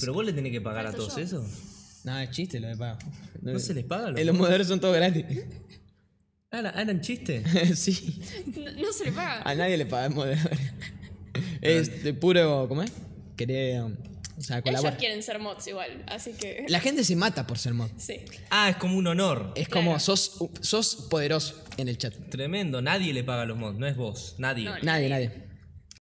Pero vos le tenés que pagar a todos eso. No, es chiste lo de pago. No, se les paga. Los, eh, los modelos son todos gratis. Ah, ah ¿Eran chistes? sí. No, se les paga. A nadie le paga el modelo. es de puro. ¿Cómo es? Quería. Um, o sea, Ellos quieren ser mods igual, así que. La gente se mata por ser mod. Sí. Ah, es como un honor. Es como sos, sos poderoso en el chat. Tremendo, nadie le paga a los mods, no es vos, nadie. nadie, nadie.